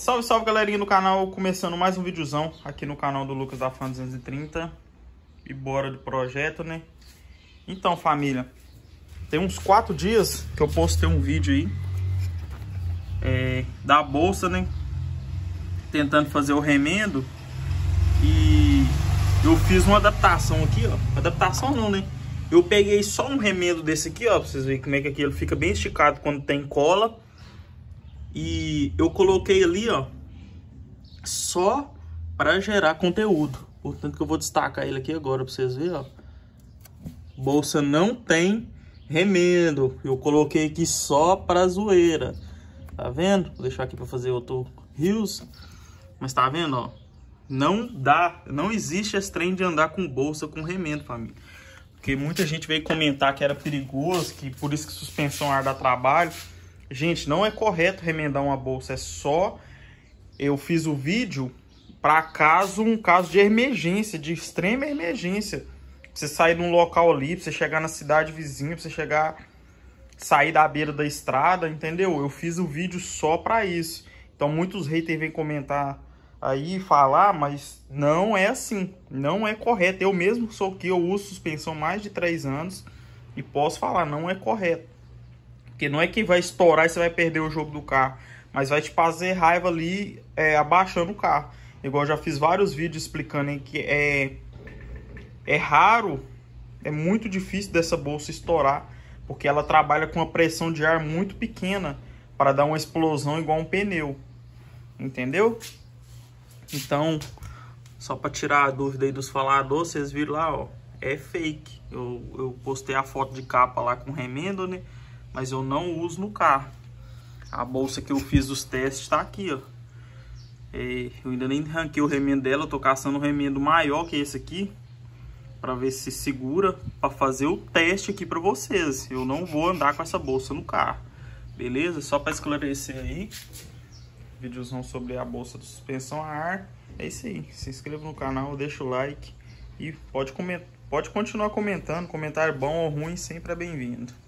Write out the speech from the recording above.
Salve, salve galerinha do canal, começando mais um videozão aqui no canal do Lucas da Fan 230 E bora do projeto, né? Então família, tem uns quatro dias que eu postei um vídeo aí é, Da bolsa, né? Tentando fazer o remendo E eu fiz uma adaptação aqui, ó Adaptação não, né? Eu peguei só um remendo desse aqui, ó Pra vocês verem como é que aqui ele fica bem esticado quando tem cola e eu coloquei ali, ó, só para gerar conteúdo. Portanto, que eu vou destacar ele aqui agora para vocês verem, ó. Bolsa não tem remendo. Eu coloquei aqui só para zoeira. Tá vendo? Vou deixar aqui para fazer outro rios. Mas tá vendo, ó? Não dá, não existe esse trem de andar com bolsa com remendo, família. Porque muita gente veio comentar que era perigoso, que por isso que suspensão ar dá trabalho. Gente, não é correto remendar uma bolsa, é só eu fiz o vídeo para caso um caso de emergência, de extrema emergência. Você sair de um local ali, pra você chegar na cidade vizinha, pra você chegar sair da beira da estrada, entendeu? Eu fiz o vídeo só para isso. Então muitos haters vêm comentar aí falar, mas não é assim, não é correto. Eu mesmo sou que eu uso suspensão mais de três anos e posso falar, não é correto. Porque não é que vai estourar e você vai perder o jogo do carro, mas vai te fazer raiva ali é, abaixando o carro. Igual eu já fiz vários vídeos explicando hein, que é, é raro, é muito difícil dessa bolsa estourar, porque ela trabalha com uma pressão de ar muito pequena para dar uma explosão igual um pneu. Entendeu? Então, só para tirar a dúvida aí dos faladores, vocês viram lá, ó, é fake. Eu, eu postei a foto de capa lá com remendo, né? mas eu não uso no carro. A bolsa que eu fiz os testes está aqui, ó. É, eu ainda nem arranquei o remendo dela, eu tô caçando um remendo maior que esse aqui para ver se segura para fazer o teste aqui para vocês. Eu não vou andar com essa bolsa no carro. Beleza? Só para esclarecer aí. vídeozão sobre a bolsa de suspensão a ar. É isso aí. Se inscreva no canal, deixa o like e pode comentar, pode continuar comentando. Comentário bom ou ruim sempre é bem-vindo.